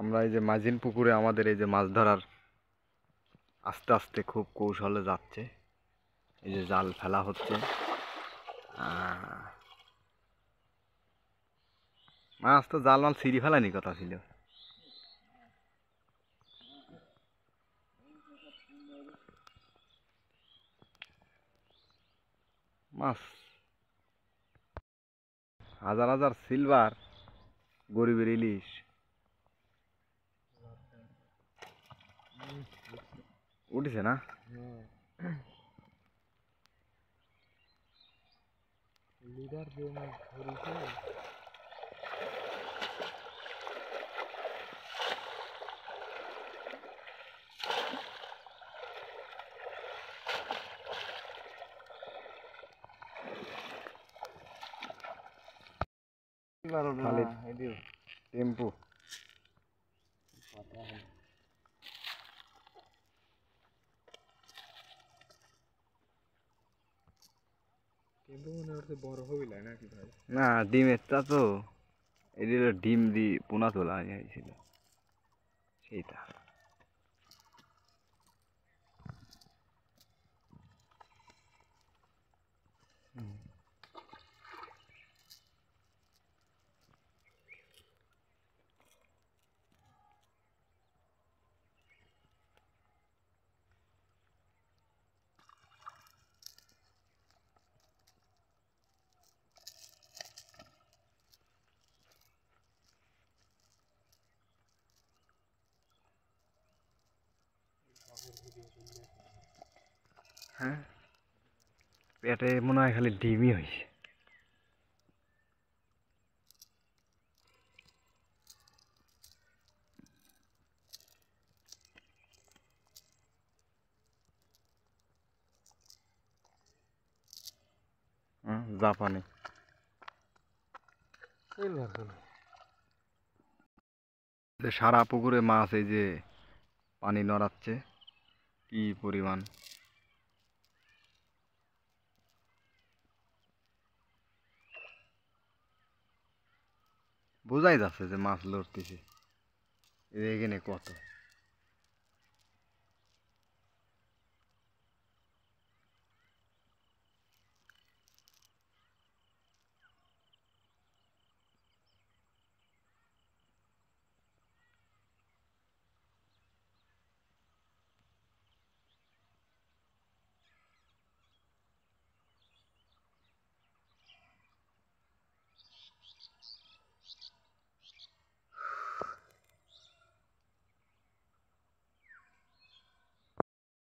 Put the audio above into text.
আমরা এই যে মাঝিন পুকুরে আমাদের এই যে মাছ ধরার আস্তে আস্তে খুব কৌশলে যাচ্ছে এই যে জাল ফেলা হচ্ছে মাছ তো জাল মাল সিঁড়ি ফেলানি কথা ছিল মাছ হাজার হাজার সিলভার গরিবের ইলিশ udah sih nah hmm. lidar dia mau nah, tempo. কিন্তু বড় না ডিমের তা তো এদের ডিম দিয়ে পোনা তোলা হয়েছিল সেইটা হ্যাঁ পেটে মনে হয় খালি ডিমই হয়েছে হ্যাঁ, জাপানি সারা পুকুরে মাছ এই যে পানি নড়াচ্ছে কি পরিমাণ বোঝাই যাচ্ছে যে মাছ লড়তেছে এখানে কত